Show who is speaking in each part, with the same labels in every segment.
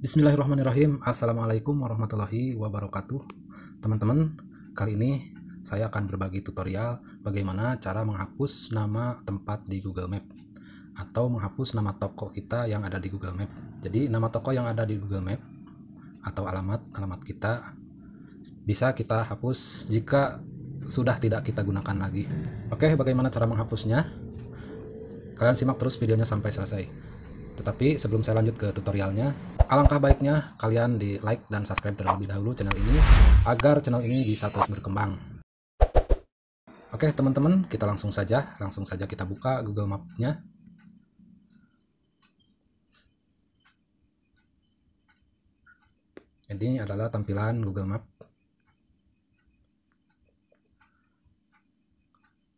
Speaker 1: Bismillahirrahmanirrahim Assalamualaikum warahmatullahi wabarakatuh Teman-teman, kali ini saya akan berbagi tutorial bagaimana cara menghapus nama tempat di Google Map atau menghapus nama toko kita yang ada di Google Map jadi nama toko yang ada di Google Map atau alamat-alamat kita bisa kita hapus jika sudah tidak kita gunakan lagi oke bagaimana cara menghapusnya kalian simak terus videonya sampai selesai tetapi gitu. sebelum saya lanjut ke tutorialnya, alangkah baiknya kalian di like dan subscribe terlebih dahulu channel ini agar channel ini bisa terus berkembang. Oke teman-teman, kita langsung saja, langsung saja kita buka Google Map-nya. Ini adalah tampilan Google Map.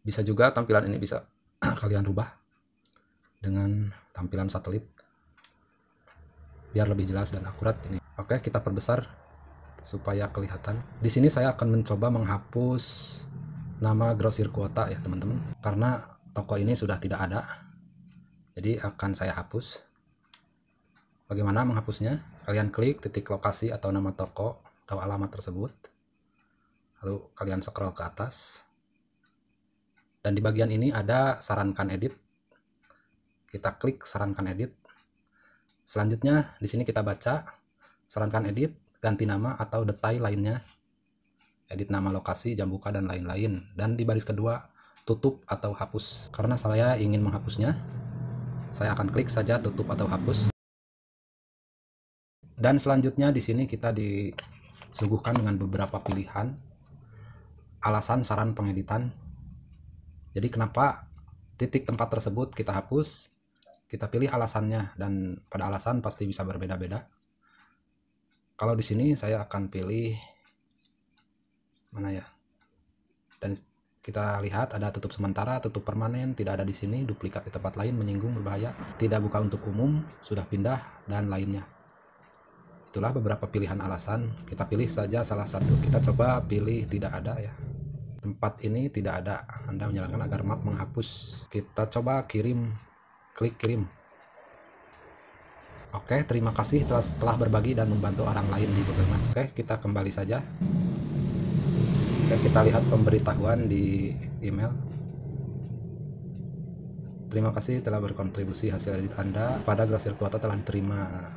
Speaker 1: Bisa juga tampilan ini bisa kalian rubah dengan tampilan satelit biar lebih jelas dan akurat ini. Oke, kita perbesar supaya kelihatan. Di sini saya akan mencoba menghapus nama grosir kuota ya, teman-teman. Karena toko ini sudah tidak ada. Jadi akan saya hapus. Bagaimana menghapusnya? Kalian klik titik lokasi atau nama toko atau alamat tersebut. Lalu kalian scroll ke atas. Dan di bagian ini ada sarankan edit kita klik sarankan edit selanjutnya di sini kita baca sarankan edit ganti nama atau detail lainnya edit nama lokasi jam buka dan lain-lain dan di baris kedua tutup atau hapus karena saya ingin menghapusnya saya akan klik saja tutup atau hapus dan selanjutnya di sini kita disuguhkan dengan beberapa pilihan alasan saran pengeditan jadi kenapa titik tempat tersebut kita hapus kita pilih alasannya dan pada alasan pasti bisa berbeda-beda kalau di sini saya akan pilih mana ya dan kita lihat ada tutup sementara, tutup permanen, tidak ada di sini, duplikat di tempat lain, menyinggung, berbahaya, tidak buka untuk umum, sudah pindah, dan lainnya. Itulah beberapa pilihan alasan, kita pilih saja salah satu, kita coba pilih tidak ada ya. Tempat ini tidak ada, Anda menyarankan agar map menghapus, kita coba kirim klik kirim oke terima kasih telah, telah berbagi dan membantu orang lain di Google Maps oke kita kembali saja oke kita lihat pemberitahuan di email Terima kasih telah berkontribusi hasil edit Anda pada grosir kuota telah diterima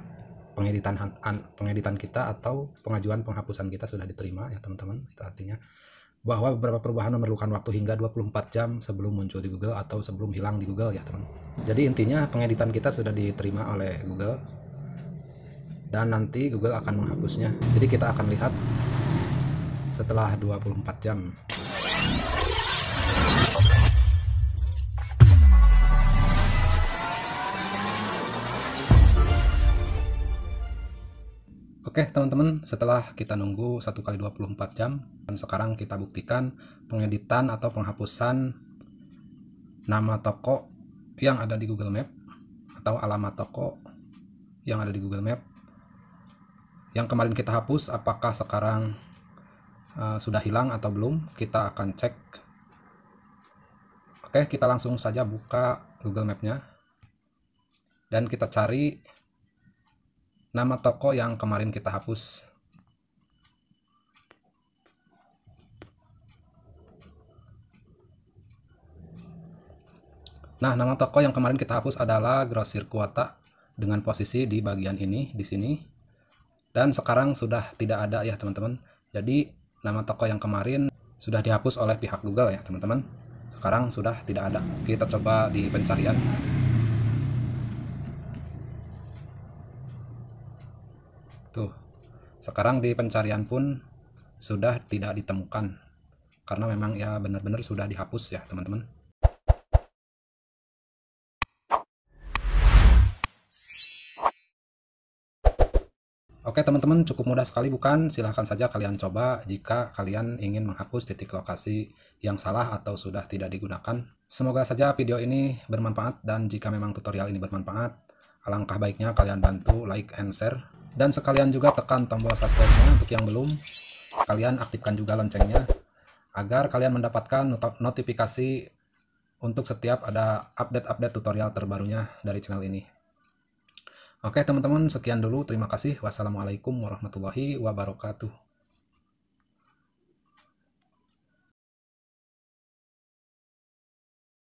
Speaker 1: pengeditan pengeditan kita atau pengajuan penghapusan kita sudah diterima ya teman-teman itu artinya bahwa beberapa perubahan memerlukan waktu hingga 24 jam sebelum muncul di Google atau sebelum hilang di Google ya teman. Jadi intinya pengeditan kita sudah diterima oleh Google dan nanti Google akan menghapusnya. Jadi kita akan lihat setelah 24 jam. Oke teman-teman, setelah kita nunggu 1 kali 24 jam, dan sekarang kita buktikan pengeditan atau penghapusan nama toko yang ada di Google Map atau alamat toko yang ada di Google Map yang kemarin kita hapus apakah sekarang uh, sudah hilang atau belum kita akan cek oke kita langsung saja buka Google Mapnya dan kita cari nama toko yang kemarin kita hapus. Nah, nama toko yang kemarin kita hapus adalah grosir kuota dengan posisi di bagian ini, di sini. Dan sekarang sudah tidak ada ya, teman-teman. Jadi, nama toko yang kemarin sudah dihapus oleh pihak Google ya, teman-teman. Sekarang sudah tidak ada. Kita coba di pencarian. Tuh, gitu. sekarang di pencarian pun sudah tidak ditemukan. Karena memang ya benar-benar sudah dihapus ya teman-teman. Oke teman-teman cukup mudah sekali bukan? Silahkan saja kalian coba jika kalian ingin menghapus titik lokasi yang salah atau sudah tidak digunakan. Semoga saja video ini bermanfaat dan jika memang tutorial ini bermanfaat, alangkah baiknya kalian bantu like and share dan sekalian juga tekan tombol subscribe-nya untuk yang belum sekalian aktifkan juga loncengnya agar kalian mendapatkan notifikasi untuk setiap ada update-update tutorial terbarunya dari channel ini oke teman-teman sekian dulu terima kasih wassalamualaikum warahmatullahi wabarakatuh